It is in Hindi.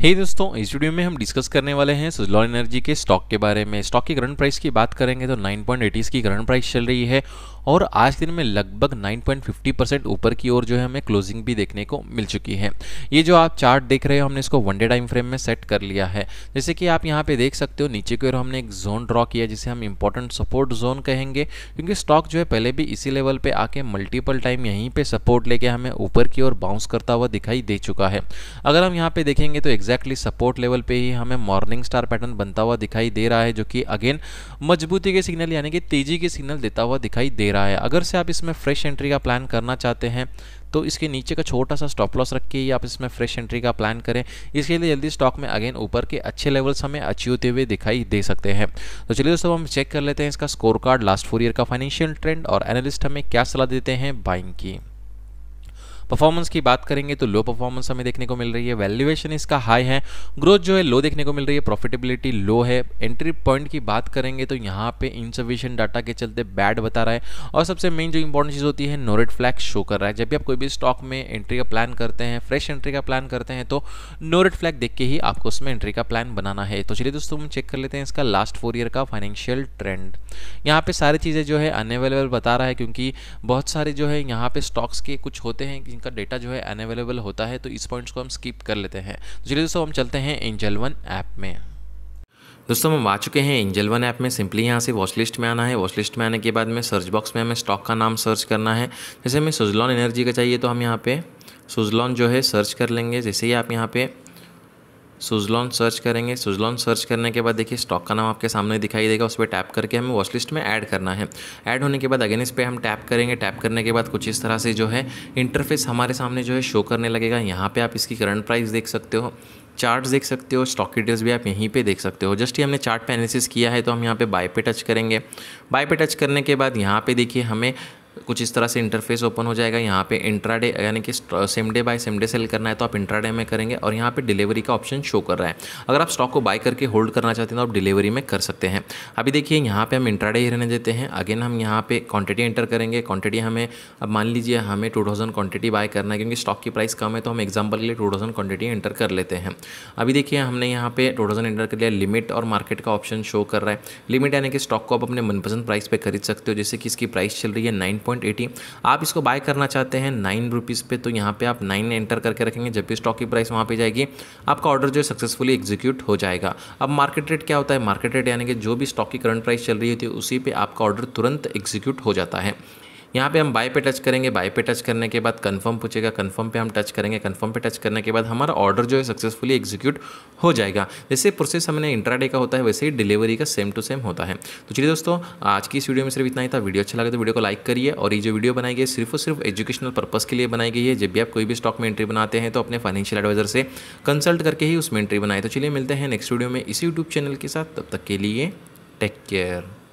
हे hey दोस्तों इस वीडियो में हम डिस्कस करने वाले हैं सुजलॉन एनर्जी के स्टॉक के बारे में स्टॉक की करंट प्राइस की बात करेंगे तो 9.80 की करंट प्राइस चल रही है और आज दिन में लगभग 9.50 परसेंट ऊपर की ओर जो है हमें क्लोजिंग भी देखने को मिल चुकी है ये जो आप चार्ट देख रहे हो हमने इसको वन डे टाइम फ्रेम में सेट कर लिया है जैसे कि आप यहाँ पे देख सकते हो नीचे की ओर हमने एक जोन ड्रॉ किया जिसे हम इम्पोर्टेंट सपोर्ट जोन कहेंगे क्योंकि स्टॉक जो है पहले भी इसी लेवल पर आके मल्टीपल टाइम यहीं पर सपोर्ट लेके हमें ऊपर की ओर बाउंस करता हुआ दिखाई दे चुका है अगर हम यहाँ पे देखेंगे तो एग्जैक्टली सपोर्ट लेवल पे ही हमें मॉर्निंग स्टार पैटर्न बनता हुआ दिखाई दे रहा है जो कि अगेन मजबूती के सिग्नल यानी कि तेजी के सिग्नल देता हुआ दिखाई दे रहा है अगर से आप इसमें फ्रेश एंट्री का प्लान करना चाहते हैं तो इसके नीचे का छोटा सा स्टॉप लॉस रख के ही आप इसमें फ्रेश एंट्री का प्लान करें इसके लिए जल्दी स्टॉक में अगेन ऊपर के अच्छे लेवल्स हमें अचीव होते हुए दिखाई दे सकते हैं तो चलिए दोस्तों हम चेक कर लेते हैं इसका scorecard last four year का फाइनेंशियल ट्रेंड और एनालिस्ट हमें क्या सलाह देते हैं बाइंग की परफॉर्मेंस की बात करेंगे तो लो परफॉर्मेंस हमें देखने को मिल रही है वैल्यूएशन इसका हाई है ग्रोथ जो है लो देखने को मिल रही है प्रॉफिटेबिलिटी लो है एंट्री पॉइंट की बात करेंगे तो यहाँ पे इनसफिशियंट डाटा के चलते बैड बता रहा है और सबसे मेन जो इंपॉर्टेंट चीज़ होती है नोरेड फ्लैग शो कर रहा है जब भी आप कोई भी स्टॉक में एंट्री का प्लान करते हैं फ्रेश एंट्री का प्लान करते हैं तो नोरेड फ्लैग देख के ही आपको उसमें एंट्री का प्लान बनाना है तो चलिए दोस्तों हम चेक कर लेते हैं इसका लास्ट फोर ईयर का फाइनेंशियल ट्रेंड यहाँ पे सारी चीज़ें जो है अनअवेलेबल बता रहा है क्योंकि बहुत सारे जो है यहाँ पे स्टॉक्स के कुछ होते हैं का डेटा जो है अनअवेलेबल होता है तो इस पॉइंट्स को हम स्किप कर लेते हैं तो चलिए दोस्तों हम चलते हैं एंजल वन ऐप में दोस्तों हम आ चुके हैं एंजल वन ऐप में सिंपली यहाँ से वॉच लिस्ट में आना है वॉच लिस्ट में आने के बाद में सर्च बॉक्स में हमें स्टॉक का नाम सर्च करना है जैसे हमें सुजलॉन एनर्जी का चाहिए तो हम यहाँ पे सुजलॉन जो है सर्च कर लेंगे जैसे ही आप यहाँ पे सुजलॉन सर्च करेंगे सुजलॉन सर्च करने के बाद देखिए स्टॉक का नाम आपके सामने दिखाई देगा उस पर टैप करके हमें वॉच लिस्ट में ऐड करना है ऐड होने के बाद अगेन इस पर हम टैप करेंगे टैप करने के बाद कुछ इस तरह से जो है इंटरफेस हमारे सामने जो है शो करने लगेगा यहाँ पर आप इसकी करंट प्राइस देख सकते हो चार्ट देख सकते हो स्टॉक डिटेल्स भी आप यहीं पे देख सकते हो जस्ट ही हमने चार्ट पे एनालिसिस किया है तो हम यहाँ पे बाय पे टच करेंगे बाय पे टच करने के बाद यहाँ पे देखिए हमें कुछ इस तरह से इंटरफेस ओपन हो जाएगा यहाँ पे इंट्रा डे यानी कि same day buy same day sell करना है तो आप इंट्रा डे में करेंगे और यहाँ पे डिलीवरी का ऑप्शन शो कर रहा है अगर आप स्टॉक को बाय करके होल्ड करना चाहते हैं तो आप डिलीवरी में कर सकते हैं अभी देखिए यहाँ पे हम इंट्राडे ही रहने देते हैं अगेन हम यहाँ पे क्वांटिटी एंटर करेंगे क्वांटिटी हमें अब मान लीजिए हमें टू थाउजेंड क्वांटिटी बाय करना है क्योंकि स्टॉक की प्राइस कम है तो हम एग्जाम्पल के लिए टू थाउजेंड क्वांटिटी एंटर कर लेते हैं अभी देखिए हमने यहाँ पे टू थाउजेंड एंटर कर लिया लिमिट और मार्केट का ऑप्शन शो कर रहा है लिमिट यानी कि स्टॉक को आप अपने मनपसंद प्राइस पर खरीद सकते हो जैसे कि इसकी प्राइस चल रही है नाइन 9.80 एटी आप इसको बाय करना चाहते हैं नाइन रुपीज़ पे तो यहाँ पे आप नाइन एंटर करके रखेंगे जब भी स्टॉक की प्राइस वहाँ पे जाएगी आपका ऑर्डर जो है सक्सेसफुली एग्जीक्यूट हो जाएगा अब मार्केट रेट क्या होता है मार्केट रेट यानी कि जो भी स्टॉक की करंट प्राइस चल रही होती है उसी पर आपका ऑर्डर तुरंत एग्जीक्यूट हो जाता है यहाँ पे हम बाय पे टच करेंगे बाय पे टच करने के बाद कंफर्म पूछेगा कंफर्म पे हम टच करेंगे कंफर्म पे टच करने के बाद हमारा ऑर्डर जो है सक्सेसफुली एग्जीक्यूट हो जाएगा जैसे प्रोसेस हमने इंट्राडे का होता है वैसे ही डिलीवरी का सेम टू सेम होता है तो चलिए दोस्तों आज की इस वीडियो में सिर्फ इतना ही था वीडियो अच्छा लगे तो वीडियो को लाइक करिए और ये जो वीडियो बनाई गई सिर्फ और सिर्फ एजुकेशनल पर्पज़ के लिए बनाई गई है जब भी आप कोई भी स्टॉक में एंट्री बनाते हैं तो अपने फाइनेंशियल एडवाइजर से कंसल्ट करके ही उसमें एंट्री बनाए तो चलिए मिलते हैं नेक्स्ट वीडियो में इसी यूट्यूब चैनल के साथ तब तक के लिए टेक केयर